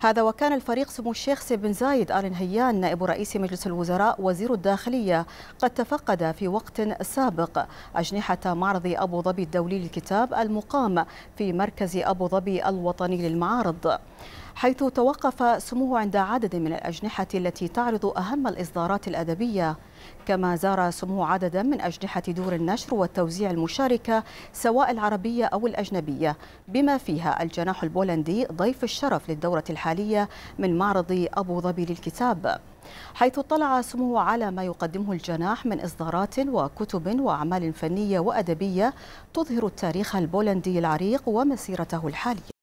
هذا وكان الفريق سمو الشيخ سي بن زايد آل نهيان نائب رئيس مجلس الوزراء وزير الداخلية قد تفقد في وقت سابق أجنحة معرض أبو ظبي الدولي للكتاب المقام في مركز أبو ظبي الوطني للمعارض حيث توقف سموه عند عدد من الأجنحة التي تعرض أهم الإصدارات الأدبية كما زار سموه عددا من أجنحة دور النشر والتوزيع المشاركة سواء العربية أو الأجنبية بما فيها الجناح البولندي ضيف الشرف للدورة الحالية من معرض أبو ظبي للكتاب حيث اطلع سموه على ما يقدمه الجناح من إصدارات وكتب وأعمال فنية وأدبية تظهر التاريخ البولندي العريق ومسيرته الحالية